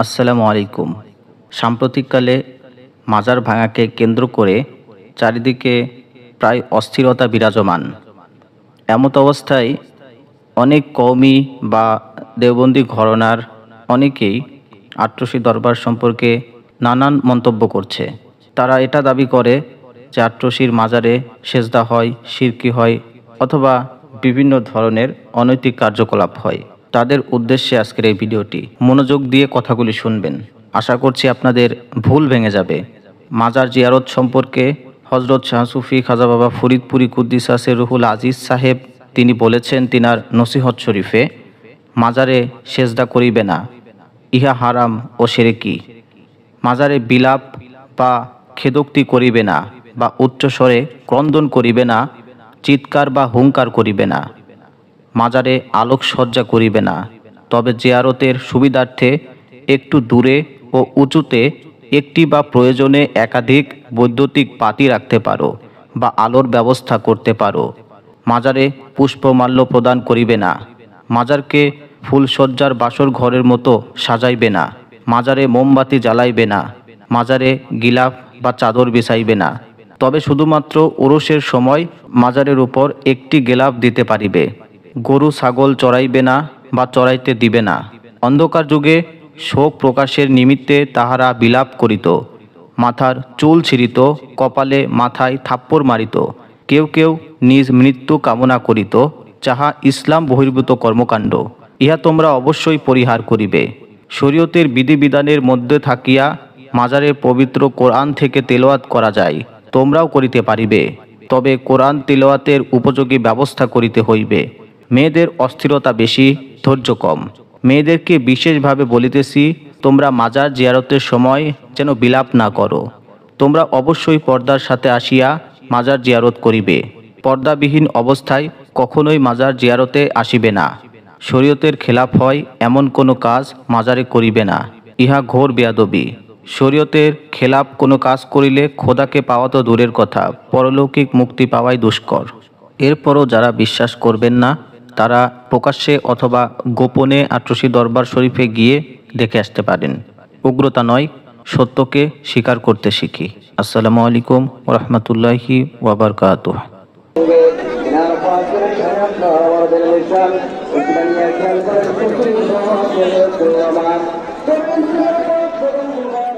আসসালামু আলাইকুম সাম্প্রতিককালে মাজার ভাঙাকে কেন্দ্র করে চারিদিকে প্রায় অস্থিরতা বিরাজমান এমত অবস্থায় অনেক কওমি বা দেবন্দি ঘরনার অনেকেই আট্রসি দরবার সম্পর্কে নানান মন্তব্য করছে তারা এটা দাবি করে যে আট্রসির মাজারে সেজদা হয় শিরকি হয় অথবা বিভিন্ন ধরনের অনৈতিক কার্যকলাপ হয় তাদের উদ্দেশ্যে আজকের এই ভিডিওটি মনোযোগ দিয়ে কথাগুলি শুনবেন আশা করছি আপনাদের ভুল ভেঙে যাবে মাজার জিয়ারত সম্পর্কে হজরত শাহসুফি খাজা বাবা ফরিদপুরি কুদ্দিসাসে রুহুল আজিজ সাহেব তিনি বলেছেন তিনার নসিহত শরীফে মাজারে সেজদা করিবে না ইহা হারাম ও কি মাজারে বিলাপ বা খেদোক্তি করিবে না বা উচ্চস্বরে ক্রন্দন করিবে না চিৎকার বা হুঙ্কার করিবে না মাজারে আলোকসজ্জা করিবে না তবে জিয়ারতের সুবিধার্থে একটু দূরে ও উঁচুতে একটি বা প্রয়োজনে একাধিক বৈদ্যুতিক পাতি রাখতে পারো বা আলোর ব্যবস্থা করতে পারো মাজারে পুষ্পমাল্য প্রদান করিবে না মাজারকে ফুলসজ্জার বাসর ঘরের মতো সাজাইবে না মাজারে মোমবাতি জ্বালাইবে না মাজারে গিলাফ বা চাদর বিছাইবে না তবে শুধুমাত্র ওরসের সময় মাজারের উপর একটি গেলাফ দিতে পারিবে গরু ছাগল চড়াইবে না বা চড়াইতে দিবে না অন্ধকার যুগে শোক প্রকাশের নিমিত্তে তাহারা বিলাপ করিত মাথার চুল ছিঁড়িত কপালে মাথায় থাপ্পড় মারিত কেউ কেউ নিজ মৃত্যু কামনা করিত যাহা ইসলাম বহির্ভূত কর্মকাণ্ড ইহা তোমরা অবশ্যই পরিহার করিবে শরীয়তের বিধিবিধানের মধ্যে থাকিয়া মাজারে পবিত্র কোরআন থেকে তেলোয়াত করা যায় তোমরাও করিতে পারিবে তবে কোরআন তেলোয়াতের উপযোগী ব্যবস্থা করিতে হইবে মেয়েদের অস্থিরতা বেশি ধৈর্য কম মেয়েদেরকে বিশেষভাবে বলিতেছি তোমরা মাজার জিয়ারতের সময় যেন বিলাপ না করো তোমরা অবশ্যই পর্দার সাথে আসিয়া মাজার জিয়ারত করিবে পর্দাবিহীন অবস্থায় কখনোই মাজার জিয়ারতে আসিবে না শরীয়তের খেলাফ হয় এমন কোনো কাজ মাজারে করিবে না ইহা ঘোর বেয়াদবি শরীয়তের খেলাপ কোনো কাজ করিলে খোদাকে পাওয়া তো দূরের কথা পরলৌকিক মুক্তি পাওয়াই দুষ্কর এরপরও যারা বিশ্বাস করবেন না তারা প্রকাশ্যে অথবা গোপনে আট্রসি দরবার শরীফে গিয়ে দেখে আসতে পারেন উগ্রতা নয় সত্যকে স্বীকার করতে শিখি আসসালামু আলাইকুম রহমতুল্লাহি ওবরকাত Thank you.